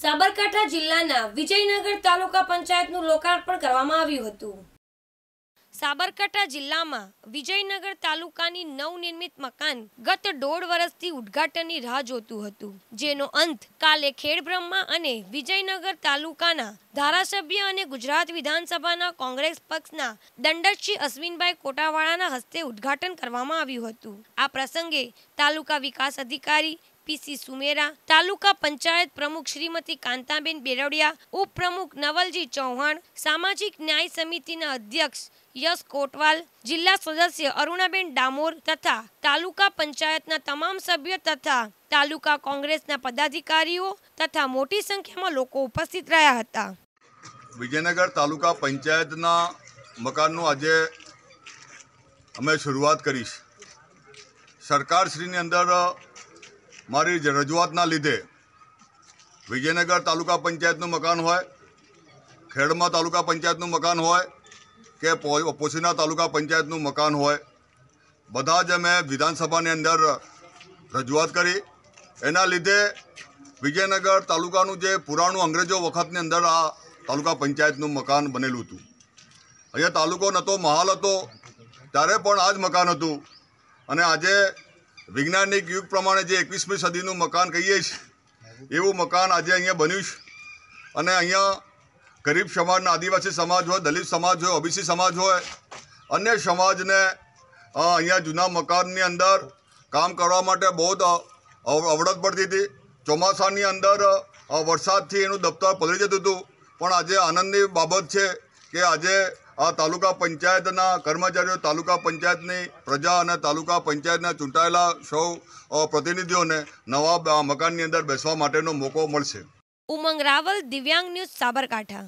સાબરકાંઠા જિલ્લાના વિજયનગર તાલુકા પંચાયતનું લોકાર્પણ કરવામાં આવ્યું હતું સાબરકાંઠા જિલ્લામાં વિજયનગર તાલુકાની નવનિર્મિત મકાન ગત દોઢ વર્ષથી ઉદ્ઘાટનની રાહ જોતું હતું જેનો અંત કાલે ખેડબ્રહ્મા અને વિજયનગર તાલુકાના ધારાસભ્ય અને ગુજરાત વિધાનસભાના કોંગ્રેસ પક્ષના દંડશ્રી અશ્વિનભાઈ કોટાવાળાના હસ્તે ઉદ્ઘાટન કરવામાં આવ્યું હતું આ પ્રસંગે તાલુકા વિકાસ અધિકારી પીસી સુમેરા તાલુકા પંચાયત પ્રમુખ શ્રીમતી કાંતાબેન બેરવડિયા ઉપપ્રમુખ નવલજી ચૌહાણ સામાજિક ન્યાય સમિતિના અધ્યક્ષ યશ કોટવાલ જિલ્લા સદસ્ય અરુણાબેન ડામોર તથા તાલુકા પંચાયતના તમામ સભ્ય તથા તાલુકા કોંગ્રેસના પદાધિકારીઓ તથા મોટી સંખ્યામાં લોકો ઉપસ્થિત રહ્યા હતા વિજયનગર તાલુકા પંચાયતના મકાનનું આજે અમે શરૂઆત કરીશ સરકાર સરકારશ્રીની અંદર મારી રજૂઆતના લીધે વિજયનગર તાલુકા પંચાયતનું મકાન હોય ખેડમાં તાલુકા પંચાયતનું મકાન હોય કે પોશીના તાલુકા પંચાયતનું મકાન હોય બધા જ મેં વિધાનસભાની અંદર રજૂઆત કરી એના લીધે વિજયનગર તાલુકાનું જે પુરાણું અંગ્રેજો વખતની અંદર આ તાલુકા પંચાયતનું મકાન બનેલું હતું અહીંયા તાલુકો નહોતો મહાલ હતો ત્યારે પણ આ જ મકાન હતું અને આજે વૈજ્ઞાનિક યુગ પ્રમાણે જે એકવીસમી સદીનું મકાન કહીએ છીએ એવું મકાન આજે અહીંયા બન્યું છે અને અહીંયા ગરીબ સમાજના આદિવાસી સમાજ હોય દલિત સમાજ હોય ઓબીસી સમાજ હોય અન્ય સમાજને અહીંયા જૂના મકાનની અંદર કામ કરવા માટે બહુ જ અવડત પડતી હતી ચોમાસાની અંદર વરસાદથી એનું દફતર પલળી જતું હતું પણ આજે આનંદની બાબત છે કે આજે આ તાલુકા પંચાયતના કર્મચારીઓ તાલુકા પંચાયતની પ્રજા અને તાલુકા પંચાયતના ચૂંટાયેલા સૌ પ્રતિનિધિઓને નવા મકાનની અંદર બેસવા માટેનો મોકો મળશે ઉમંગ રાવલ દિવ્યાંગ ન્યૂઝ સાબરકાંઠા